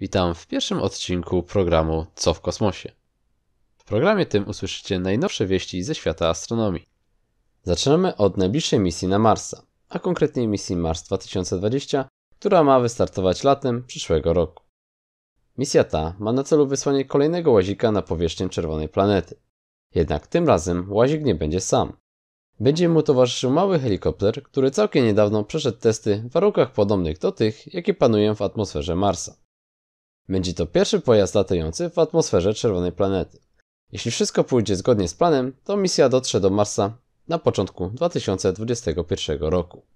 Witam w pierwszym odcinku programu Co w kosmosie. W programie tym usłyszycie najnowsze wieści ze świata astronomii. Zaczynamy od najbliższej misji na Marsa, a konkretnie misji Mars 2020, która ma wystartować latem przyszłego roku. Misja ta ma na celu wysłanie kolejnego łazika na powierzchnię czerwonej planety. Jednak tym razem łazik nie będzie sam. Będzie mu towarzyszył mały helikopter, który całkiem niedawno przeszedł testy w warunkach podobnych do tych, jakie panują w atmosferze Marsa. Będzie to pierwszy pojazd latający w atmosferze czerwonej planety. Jeśli wszystko pójdzie zgodnie z planem, to misja dotrze do Marsa na początku 2021 roku.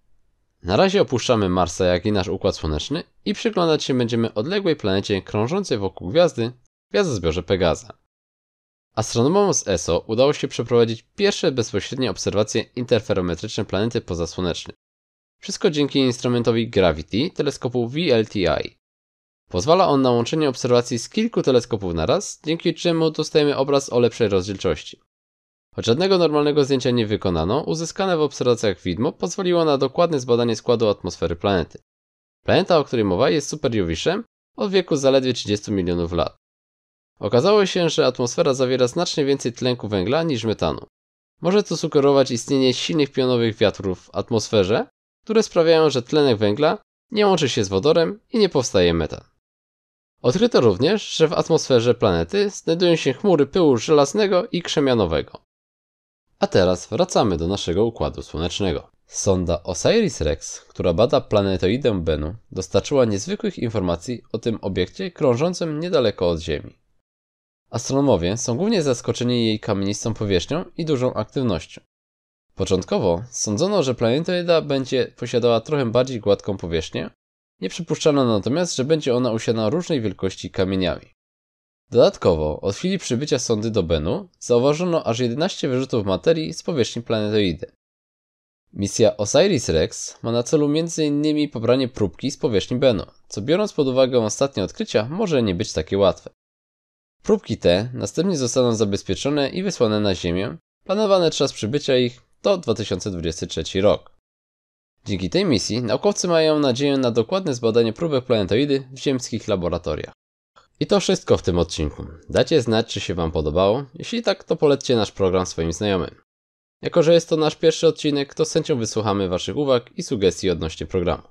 Na razie opuszczamy Marsa, jak i nasz Układ Słoneczny i przyglądać się będziemy odległej planecie krążącej wokół gwiazdy, gwiazdozbiorze Pegaza. Astronomom z ESO udało się przeprowadzić pierwsze bezpośrednie obserwacje interferometryczne planety pozasłonecznej. Wszystko dzięki instrumentowi Gravity teleskopu VLTI. Pozwala on na łączenie obserwacji z kilku teleskopów naraz, dzięki czemu dostajemy obraz o lepszej rozdzielczości. Choć żadnego normalnego zdjęcia nie wykonano, uzyskane w obserwacjach widmo pozwoliło na dokładne zbadanie składu atmosfery planety. Planeta, o której mowa, jest superjowiszem od wieku zaledwie 30 milionów lat. Okazało się, że atmosfera zawiera znacznie więcej tlenku węgla niż metanu. Może to sugerować istnienie silnych pionowych wiatrów w atmosferze, które sprawiają, że tlenek węgla nie łączy się z wodorem i nie powstaje metan. Odkryto również, że w atmosferze planety znajdują się chmury pyłu żelaznego i krzemianowego. A teraz wracamy do naszego Układu Słonecznego. Sonda OSIRIS-REx, która bada planetoidę Bennu, dostarczyła niezwykłych informacji o tym obiekcie krążącym niedaleko od Ziemi. Astronomowie są głównie zaskoczeni jej kamienistą powierzchnią i dużą aktywnością. Początkowo sądzono, że planetoida będzie posiadała trochę bardziej gładką powierzchnię, nie przypuszczano natomiast, że będzie ona usiana różnej wielkości kamieniami. Dodatkowo, od chwili przybycia sondy do Benu zauważono aż 11 wyrzutów materii z powierzchni planetoidy. Misja OSIRIS-REx ma na celu m.in. pobranie próbki z powierzchni Benu, co biorąc pod uwagę ostatnie odkrycia może nie być takie łatwe. Próbki te następnie zostaną zabezpieczone i wysłane na Ziemię. Planowany czas przybycia ich to 2023 rok. Dzięki tej misji naukowcy mają nadzieję na dokładne zbadanie próbek planetoidy w ziemskich laboratoriach. I to wszystko w tym odcinku. Dajcie znać, czy się Wam podobało. Jeśli tak, to polećcie nasz program swoim znajomym. Jako, że jest to nasz pierwszy odcinek, to z chęcią wysłuchamy Waszych uwag i sugestii odnośnie programu.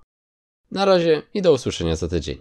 Na razie i do usłyszenia za tydzień.